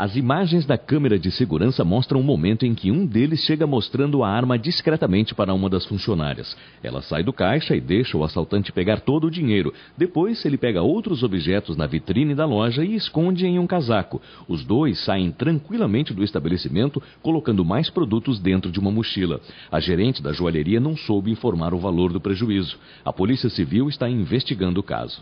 As imagens da câmera de segurança mostram o momento em que um deles chega mostrando a arma discretamente para uma das funcionárias. Ela sai do caixa e deixa o assaltante pegar todo o dinheiro. Depois, ele pega outros objetos na vitrine da loja e esconde em um casaco. Os dois saem tranquilamente do estabelecimento, colocando mais produtos dentro de uma mochila. A gerente da joalheria não soube informar o valor do prejuízo. A Polícia Civil está investigando o caso.